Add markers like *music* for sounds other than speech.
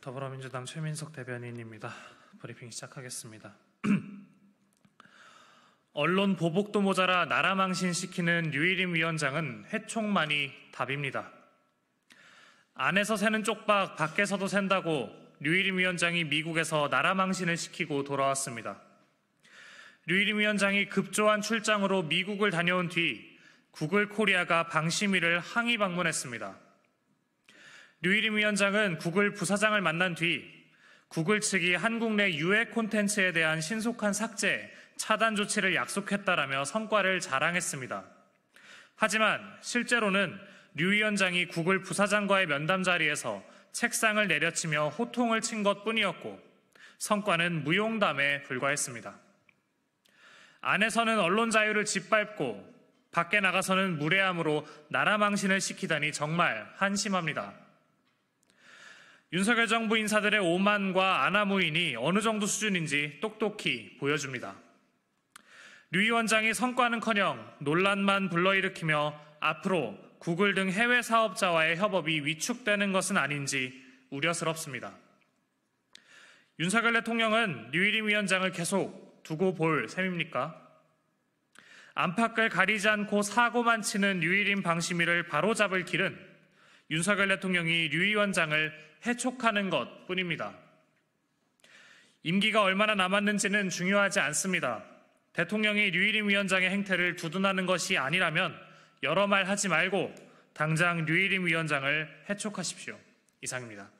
더불어민주당 최민석 대변인입니다. 브리핑 시작하겠습니다. *clears throat* 언론 보복도 모자라 나라 망신시키는 유일임 위원장은 해촉만이 답입니다. 안에서 새는 쪽박 밖에서도 샌다고 류일임 위원장이 미국에서 나라 망신을 시키고 돌아왔습니다. 류일임 위원장이 급조한 출장으로 미국을 다녀온 뒤 구글 코리아가 방심위를 항의 방문했습니다. 류일임 위원장은 구글 부사장을 만난 뒤 구글 측이 한국 내 유해 콘텐츠에 대한 신속한 삭제, 차단 조치를 약속했다라며 성과를 자랑했습니다. 하지만 실제로는 류 위원장이 구글 부사장과의 면담 자리에서 책상을 내려치며 호통을 친 것 뿐이었고 성과는 무용담에 불과했습니다. 안에서는 언론 자유를 짓밟고 밖에 나가서는 무례함으로 나라 망신을 시키다니 정말 한심합니다. 윤석열 정부 인사들의 오만과 아나무인이 어느 정도 수준인지 똑똑히 보여줍니다. 류 위원장이 성과는커녕 논란만 불러일으키며 앞으로 구글 등 해외 사업자와의 협업이 위축되는 것은 아닌지 우려스럽습니다. 윤석열 대통령은 류일임 위원장을 계속 두고 볼 셈입니까? 안팎을 가리지 않고 사고만 치는 류일임 방심위를 바로잡을 길은 윤석열 대통령이 류 위원장을 해촉하는 것 뿐입니다. 임기가 얼마나 남았는지는 중요하지 않습니다. 대통령이 류일임 위원장의 행태를 두둔하는 것이 아니라면 여러 말 하지 말고 당장 류일임 위원장을 해촉하십시오. 이상입니다.